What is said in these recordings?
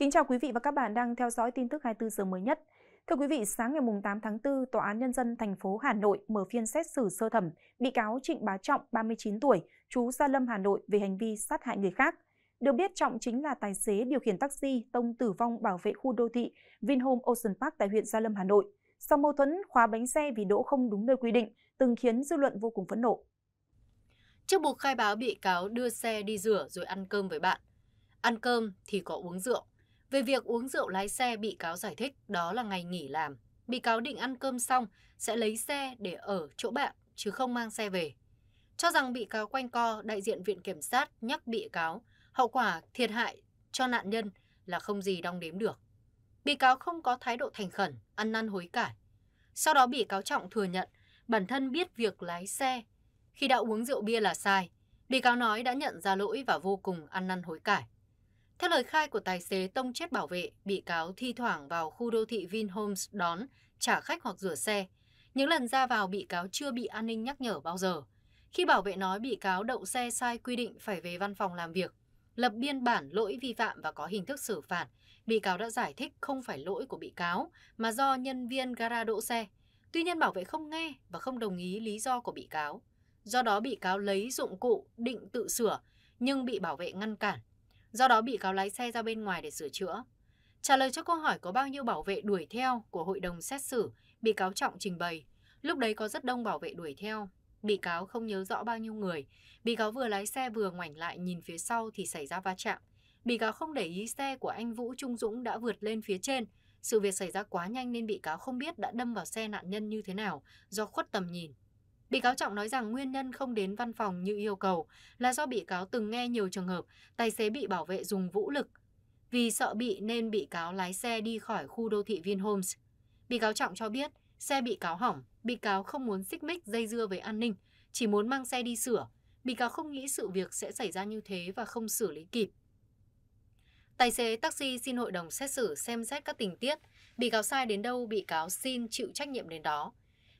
Kính chào quý vị và các bạn đang theo dõi tin tức 24 giờ mới nhất. Thưa quý vị, sáng ngày 8 tháng 4, Tòa án Nhân dân thành phố Hà Nội mở phiên xét xử sơ thẩm bị cáo Trịnh Bá Trọng, 39 tuổi, trú Gia Lâm, Hà Nội về hành vi sát hại người khác. Được biết, Trọng chính là tài xế điều khiển taxi tông tử vong bảo vệ khu đô thị Vinhome Ocean Park tại huyện Gia Lâm, Hà Nội. Sau mâu thuẫn khóa bánh xe vì đỗ không đúng nơi quy định, từng khiến dư luận vô cùng phẫn nộ. Trước buộc khai báo bị cáo đưa xe đi rửa rồi ăn cơm với bạn. Ăn cơm thì có uống rượu, về việc uống rượu lái xe, bị cáo giải thích đó là ngày nghỉ làm. Bị cáo định ăn cơm xong sẽ lấy xe để ở chỗ bạn chứ không mang xe về. Cho rằng bị cáo quanh co, đại diện Viện Kiểm sát nhắc bị cáo hậu quả thiệt hại cho nạn nhân là không gì đong đếm được. Bị cáo không có thái độ thành khẩn, ăn năn hối cải. Sau đó bị cáo Trọng thừa nhận bản thân biết việc lái xe khi đã uống rượu bia là sai. Bị cáo nói đã nhận ra lỗi và vô cùng ăn năn hối cải. Theo lời khai của tài xế tông chết bảo vệ, bị cáo thi thoảng vào khu đô thị Vinhomes đón, trả khách hoặc rửa xe. Những lần ra vào bị cáo chưa bị an ninh nhắc nhở bao giờ. Khi bảo vệ nói bị cáo đậu xe sai quy định phải về văn phòng làm việc, lập biên bản lỗi vi phạm và có hình thức xử phạt, bị cáo đã giải thích không phải lỗi của bị cáo mà do nhân viên gara đỗ xe. Tuy nhiên bảo vệ không nghe và không đồng ý lý do của bị cáo. Do đó bị cáo lấy dụng cụ định tự sửa nhưng bị bảo vệ ngăn cản do đó bị cáo lái xe ra bên ngoài để sửa chữa. Trả lời cho câu hỏi có bao nhiêu bảo vệ đuổi theo của hội đồng xét xử, bị cáo Trọng trình bày, lúc đấy có rất đông bảo vệ đuổi theo. Bị cáo không nhớ rõ bao nhiêu người, bị cáo vừa lái xe vừa ngoảnh lại nhìn phía sau thì xảy ra va chạm. Bị cáo không để ý xe của anh Vũ Trung Dũng đã vượt lên phía trên, sự việc xảy ra quá nhanh nên bị cáo không biết đã đâm vào xe nạn nhân như thế nào do khuất tầm nhìn bị cáo trọng nói rằng nguyên nhân không đến văn phòng như yêu cầu là do bị cáo từng nghe nhiều trường hợp tài xế bị bảo vệ dùng vũ lực vì sợ bị nên bị cáo lái xe đi khỏi khu đô thị Vinhomes. Bị cáo Trọng cho biết, xe bị cáo hỏng, bị cáo không muốn xích mích dây dưa với an ninh, chỉ muốn mang xe đi sửa. Bị cáo không nghĩ sự việc sẽ xảy ra như thế và không xử lý kịp. Tài xế taxi xin hội đồng xét xử xem xét các tình tiết, bị cáo sai đến đâu bị cáo xin chịu trách nhiệm đến đó.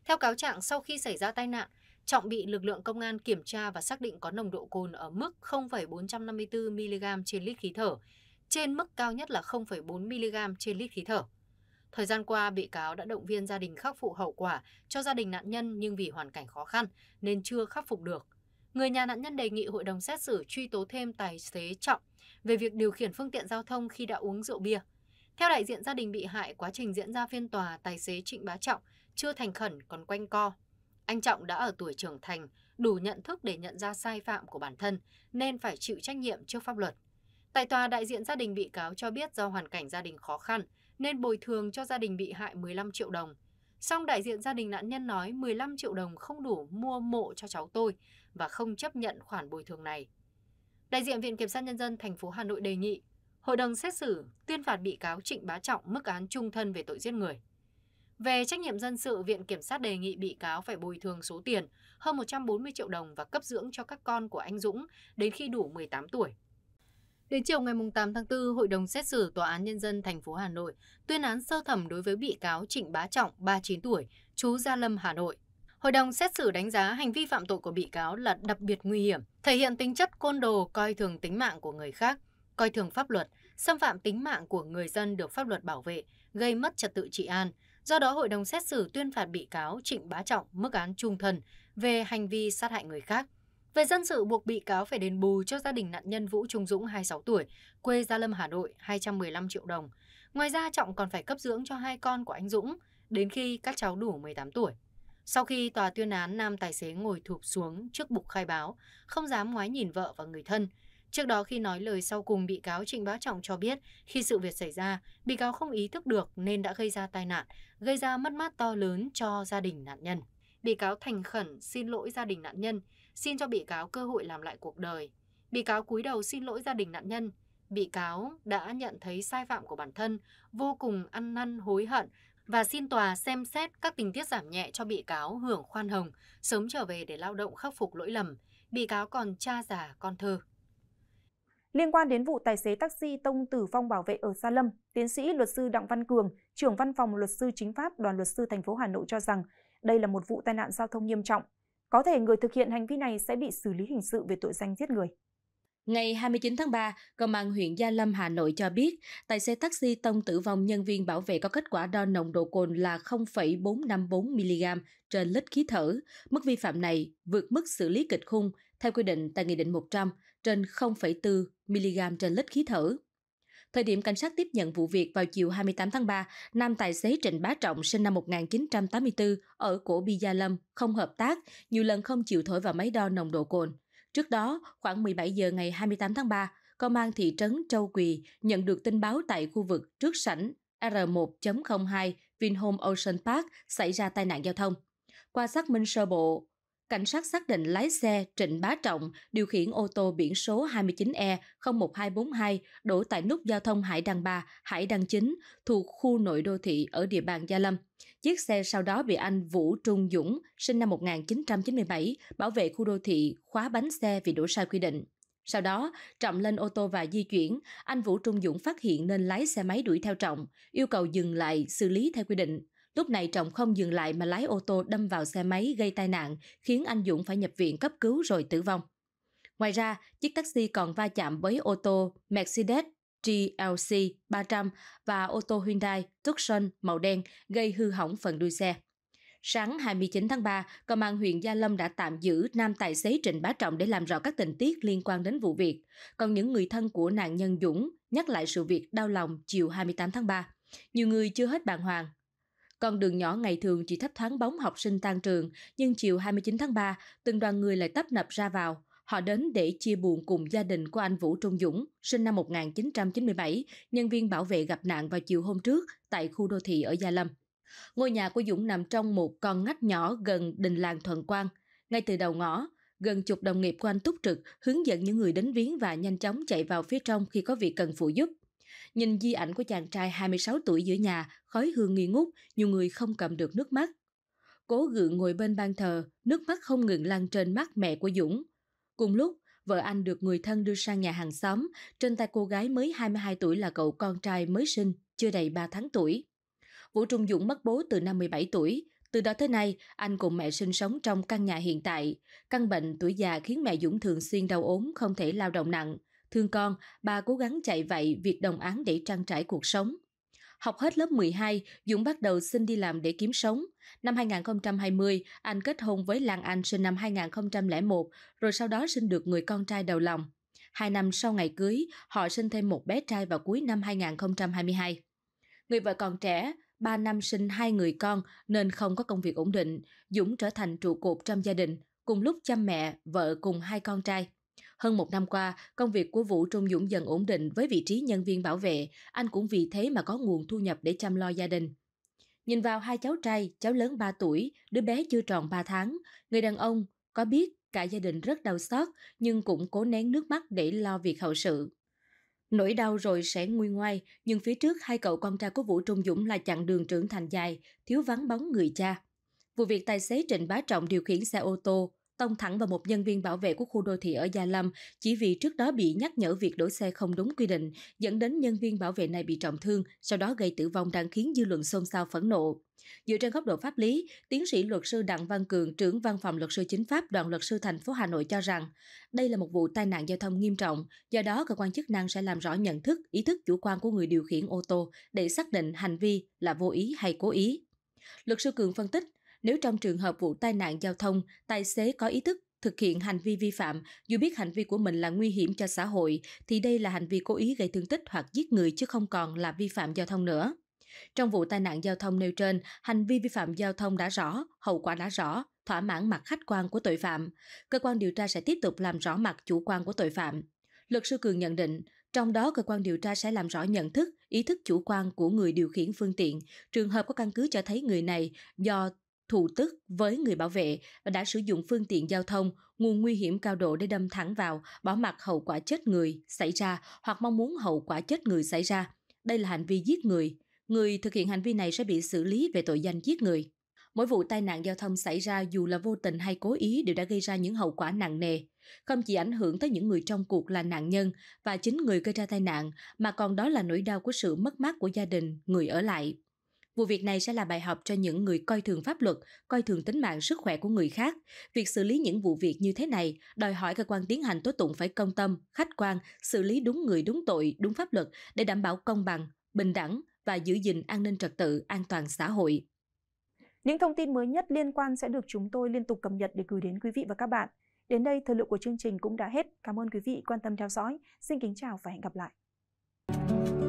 Theo cáo trạng, sau khi xảy ra tai nạn, Trọng bị lực lượng công an kiểm tra và xác định có nồng độ cồn ở mức 0,454mg trên lít khí thở, trên mức cao nhất là 0,4mg trên lít khí thở. Thời gian qua, bị cáo đã động viên gia đình khắc phục hậu quả cho gia đình nạn nhân nhưng vì hoàn cảnh khó khăn nên chưa khắc phục được. Người nhà nạn nhân đề nghị hội đồng xét xử truy tố thêm tài xế Trọng về việc điều khiển phương tiện giao thông khi đã uống rượu bia. Theo đại diện gia đình bị hại, quá trình diễn ra phiên tòa, tài xế Trịnh Bá Trọng chưa thành khẩn còn quanh co. Anh Trọng đã ở tuổi trưởng thành, đủ nhận thức để nhận ra sai phạm của bản thân nên phải chịu trách nhiệm trước pháp luật. Tại tòa, đại diện gia đình bị cáo cho biết do hoàn cảnh gia đình khó khăn nên bồi thường cho gia đình bị hại 15 triệu đồng. Song đại diện gia đình nạn nhân nói 15 triệu đồng không đủ mua mộ cho cháu tôi và không chấp nhận khoản bồi thường này. Đại diện Viện Kiểm sát Nhân dân thành phố Hà Nội đề nghị Hội đồng xét xử tuyên phạt bị cáo Trịnh Bá Trọng mức án trung thân về tội giết người về trách nhiệm dân sự viện kiểm sát đề nghị bị cáo phải bồi thường số tiền hơn một trăm bốn mươi triệu đồng và cấp dưỡng cho các con của anh dũng đến khi đủ 18 tuổi Đến chiều ngày 8 tháng 4, Hội đồng xét xử Tòa án Nhân dân thành phố Hà Nội tuyên án sơ thẩm đối với bị cáo Trịnh Bá Trọng, 39 tuổi, chú Gia Lâm, Hà Nội. Hội đồng xét xử đánh giá hành vi phạm tội của bị cáo là đặc biệt nguy hiểm, thể hiện tính chất côn đồ coi thường tính mạng của người khác, coi thường pháp luật, xâm phạm tính mạng của người dân được pháp luật bảo vệ, gây mất trật tự trị an, Do đó, hội đồng xét xử tuyên phạt bị cáo Trịnh Bá Trọng mức án trung thân về hành vi sát hại người khác. Về dân sự buộc bị cáo phải đền bù cho gia đình nạn nhân Vũ Trung Dũng 26 tuổi, quê Gia Lâm Hà Nội 215 triệu đồng. Ngoài ra Trọng còn phải cấp dưỡng cho hai con của anh Dũng đến khi các cháu đủ 18 tuổi. Sau khi tòa tuyên án, nam tài xế ngồi thụp xuống trước bục khai báo, không dám ngoái nhìn vợ và người thân, Trước đó khi nói lời sau cùng bị cáo Trịnh Bá Trọng cho biết khi sự việc xảy ra, bị cáo không ý thức được nên đã gây ra tai nạn, gây ra mất mát to lớn cho gia đình nạn nhân. Bị cáo thành khẩn xin lỗi gia đình nạn nhân, xin cho bị cáo cơ hội làm lại cuộc đời. Bị cáo cúi đầu xin lỗi gia đình nạn nhân. Bị cáo đã nhận thấy sai phạm của bản thân, vô cùng ăn năn hối hận và xin tòa xem xét các tình tiết giảm nhẹ cho bị cáo hưởng khoan hồng, sớm trở về để lao động khắc phục lỗi lầm. Bị cáo còn cha già con thơ. Liên quan đến vụ tài xế taxi tông tử vong bảo vệ ở Sa Lâm, tiến sĩ luật sư Đặng Văn Cường, trưởng văn phòng luật sư chính pháp đoàn luật sư thành phố Hà Nội cho rằng đây là một vụ tai nạn giao thông nghiêm trọng. Có thể người thực hiện hành vi này sẽ bị xử lý hình sự về tội danh giết người. Ngày 29 tháng 3, Công an huyện Gia Lâm, Hà Nội cho biết, tài xế taxi tông tử vong nhân viên bảo vệ có kết quả đo nồng độ cồn là 0,454mg trên lít khí thở. Mức vi phạm này vượt mức xử lý kịch khung theo quy định tại Nghị định 100 trên 0,4mg trên lít khí thở. Thời điểm cảnh sát tiếp nhận vụ việc vào chiều 28 tháng 3, nam tài xế Trịnh Bá Trọng sinh năm 1984 ở cổ Bi Gia Lâm không hợp tác, nhiều lần không chịu thổi vào máy đo nồng độ cồn. Trước đó, khoảng 17 giờ ngày 28 tháng 3, Công an thị trấn Châu Quỳ nhận được tin báo tại khu vực trước sảnh R1.02 Vinhome Ocean Park xảy ra tai nạn giao thông. Qua xác minh sơ bộ, cảnh sát xác định lái xe Trịnh Bá Trọng điều khiển ô tô biển số 29E01242 đổ tại nút giao thông Hải Đăng 3, Hải Đăng 9 thuộc khu nội đô thị ở địa bàn Gia Lâm. Chiếc xe sau đó bị anh Vũ Trung Dũng, sinh năm 1997, bảo vệ khu đô thị khóa bánh xe vì đổ sai quy định. Sau đó, Trọng lên ô tô và di chuyển, anh Vũ Trung Dũng phát hiện nên lái xe máy đuổi theo Trọng, yêu cầu dừng lại xử lý theo quy định. Lúc này Trọng không dừng lại mà lái ô tô đâm vào xe máy gây tai nạn, khiến anh Dũng phải nhập viện cấp cứu rồi tử vong. Ngoài ra, chiếc taxi còn va chạm với ô tô Mercedes GLC 300 và ô tô Hyundai Tucson màu đen gây hư hỏng phần đuôi xe. Sáng 29 tháng 3, Công an huyện Gia Lâm đã tạm giữ nam tài xế Trịnh Bá Trọng để làm rõ các tình tiết liên quan đến vụ việc. Còn những người thân của nạn nhân Dũng nhắc lại sự việc đau lòng chiều 28 tháng 3. Nhiều người chưa hết bàng hoàng, con đường nhỏ ngày thường chỉ thấp thoáng bóng học sinh tan trường, nhưng chiều 29 tháng 3, từng đoàn người lại tấp nập ra vào. Họ đến để chia buồn cùng gia đình của anh Vũ Trung Dũng, sinh năm 1997, nhân viên bảo vệ gặp nạn vào chiều hôm trước tại khu đô thị ở Gia Lâm. Ngôi nhà của Dũng nằm trong một con ngách nhỏ gần đình làng Thuận Quang. Ngay từ đầu ngõ, gần chục đồng nghiệp của anh túc trực hướng dẫn những người đến viếng và nhanh chóng chạy vào phía trong khi có việc cần phụ giúp. Nhìn di ảnh của chàng trai 26 tuổi giữa nhà, khói hương nghi ngút, nhiều người không cầm được nước mắt. Cố gượng ngồi bên ban thờ, nước mắt không ngừng lăn trên mắt mẹ của Dũng. Cùng lúc, vợ anh được người thân đưa sang nhà hàng xóm, trên tay cô gái mới 22 tuổi là cậu con trai mới sinh, chưa đầy 3 tháng tuổi. Vũ Trung Dũng mất bố từ năm 17 tuổi, từ đó tới nay, anh cùng mẹ sinh sống trong căn nhà hiện tại. Căn bệnh tuổi già khiến mẹ Dũng thường xuyên đau ốm, không thể lao động nặng. Thương con, bà cố gắng chạy vậy việc đồng án để trang trải cuộc sống. Học hết lớp 12, Dũng bắt đầu xin đi làm để kiếm sống. Năm 2020, anh kết hôn với Lan Anh sinh năm 2001, rồi sau đó sinh được người con trai đầu lòng. Hai năm sau ngày cưới, họ sinh thêm một bé trai vào cuối năm 2022. Người vợ còn trẻ, 3 năm sinh hai người con nên không có công việc ổn định. Dũng trở thành trụ cột trong gia đình, cùng lúc chăm mẹ, vợ cùng hai con trai. Hơn một năm qua, công việc của Vũ Trung Dũng dần ổn định với vị trí nhân viên bảo vệ, anh cũng vì thế mà có nguồn thu nhập để chăm lo gia đình. Nhìn vào hai cháu trai, cháu lớn 3 tuổi, đứa bé chưa tròn 3 tháng, người đàn ông có biết cả gia đình rất đau xót nhưng cũng cố nén nước mắt để lo việc hậu sự. Nỗi đau rồi sẽ nguôi ngoai, nhưng phía trước hai cậu con trai của Vũ Trung Dũng là chặng đường trưởng thành dài, thiếu vắng bóng người cha. Vụ việc tài xế Trịnh Bá Trọng điều khiển xe ô tô tông thẳng vào một nhân viên bảo vệ của khu đô thị ở Gia Lâm chỉ vì trước đó bị nhắc nhở việc đổ xe không đúng quy định, dẫn đến nhân viên bảo vệ này bị trọng thương, sau đó gây tử vong đang khiến dư luận xôn xao phẫn nộ. Dựa trên góc độ pháp lý, tiến sĩ luật sư Đặng Văn Cường, trưởng văn phòng luật sư chính pháp đoàn luật sư thành phố Hà Nội cho rằng, đây là một vụ tai nạn giao thông nghiêm trọng, do đó cơ quan chức năng sẽ làm rõ nhận thức, ý thức chủ quan của người điều khiển ô tô để xác định hành vi là vô ý hay cố ý. Luật sư Cường phân tích, nếu trong trường hợp vụ tai nạn giao thông tài xế có ý thức thực hiện hành vi vi phạm dù biết hành vi của mình là nguy hiểm cho xã hội thì đây là hành vi cố ý gây thương tích hoặc giết người chứ không còn là vi phạm giao thông nữa trong vụ tai nạn giao thông nêu trên hành vi vi phạm giao thông đã rõ hậu quả đã rõ thỏa mãn mặt khách quan của tội phạm cơ quan điều tra sẽ tiếp tục làm rõ mặt chủ quan của tội phạm luật sư cường nhận định trong đó cơ quan điều tra sẽ làm rõ nhận thức ý thức chủ quan của người điều khiển phương tiện trường hợp có căn cứ cho thấy người này do thù tức với người bảo vệ và đã sử dụng phương tiện giao thông, nguồn nguy hiểm cao độ để đâm thẳng vào, bỏ mặc hậu quả chết người xảy ra hoặc mong muốn hậu quả chết người xảy ra. Đây là hành vi giết người. Người thực hiện hành vi này sẽ bị xử lý về tội danh giết người. Mỗi vụ tai nạn giao thông xảy ra dù là vô tình hay cố ý đều đã gây ra những hậu quả nặng nề, không chỉ ảnh hưởng tới những người trong cuộc là nạn nhân và chính người gây ra tai nạn mà còn đó là nỗi đau của sự mất mát của gia đình, người ở lại. Vụ việc này sẽ là bài học cho những người coi thường pháp luật, coi thường tính mạng sức khỏe của người khác. Việc xử lý những vụ việc như thế này đòi hỏi cơ quan tiến hành tố tụng phải công tâm, khách quan, xử lý đúng người đúng tội, đúng pháp luật để đảm bảo công bằng, bình đẳng và giữ gìn an ninh trật tự, an toàn xã hội. Những thông tin mới nhất liên quan sẽ được chúng tôi liên tục cập nhật để gửi đến quý vị và các bạn. Đến đây, thời lượng của chương trình cũng đã hết. Cảm ơn quý vị quan tâm theo dõi. Xin kính chào và hẹn gặp lại.